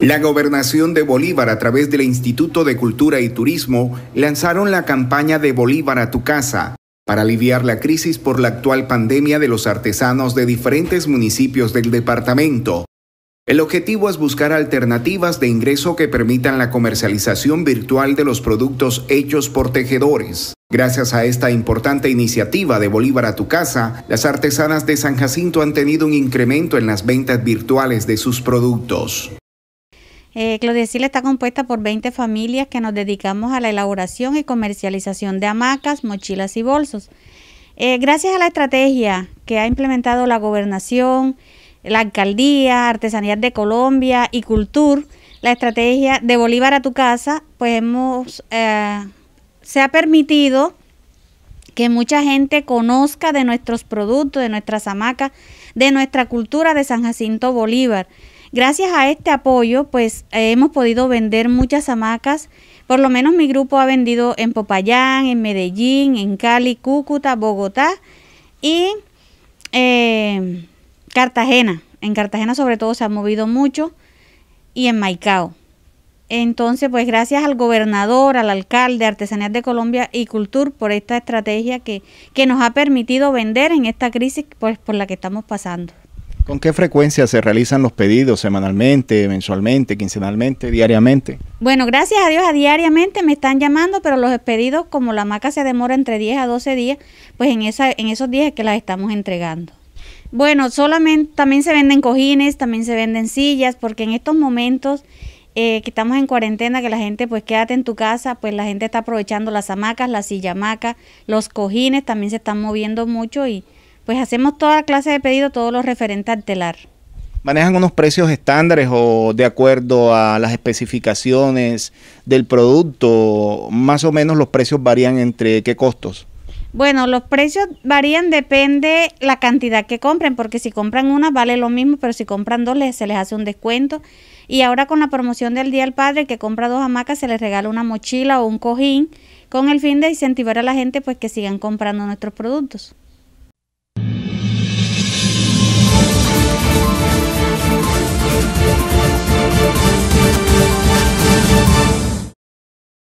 La gobernación de Bolívar a través del Instituto de Cultura y Turismo lanzaron la campaña de Bolívar a tu casa para aliviar la crisis por la actual pandemia de los artesanos de diferentes municipios del departamento. El objetivo es buscar alternativas de ingreso que permitan la comercialización virtual de los productos hechos por tejedores. Gracias a esta importante iniciativa de Bolívar a tu casa, las artesanas de San Jacinto han tenido un incremento en las ventas virtuales de sus productos. Eh, Claudia está compuesta por 20 familias que nos dedicamos a la elaboración y comercialización de hamacas, mochilas y bolsos. Eh, gracias a la estrategia que ha implementado la gobernación, la alcaldía, Artesanías de Colombia y Cultur, la estrategia de Bolívar a tu casa, pues hemos, eh, se ha permitido que mucha gente conozca de nuestros productos, de nuestras hamacas, de nuestra cultura de San Jacinto Bolívar. Gracias a este apoyo, pues eh, hemos podido vender muchas hamacas. Por lo menos mi grupo ha vendido en Popayán, en Medellín, en Cali, Cúcuta, Bogotá y eh, Cartagena. En Cartagena sobre todo se ha movido mucho y en Maicao. Entonces, pues gracias al gobernador, al alcalde, Artesanías de Colombia y Cultura por esta estrategia que, que nos ha permitido vender en esta crisis pues, por la que estamos pasando. ¿Con qué frecuencia se realizan los pedidos? ¿Semanalmente, mensualmente, quincenalmente, diariamente? Bueno, gracias a Dios, a diariamente me están llamando, pero los pedidos, como la hamaca se demora entre 10 a 12 días, pues en, esa, en esos días es que las estamos entregando. Bueno, solamente también se venden cojines, también se venden sillas, porque en estos momentos eh, que estamos en cuarentena, que la gente pues quédate en tu casa, pues la gente está aprovechando las hamacas, las hamaca, los cojines también se están moviendo mucho y, pues hacemos toda clase de pedidos, todos los referentes al telar. ¿Manejan unos precios estándares o de acuerdo a las especificaciones del producto? Más o menos los precios varían entre qué costos. Bueno, los precios varían depende la cantidad que compren, porque si compran una vale lo mismo, pero si compran dos se les hace un descuento. Y ahora con la promoción del Día del Padre, que compra dos hamacas se les regala una mochila o un cojín, con el fin de incentivar a la gente pues que sigan comprando nuestros productos.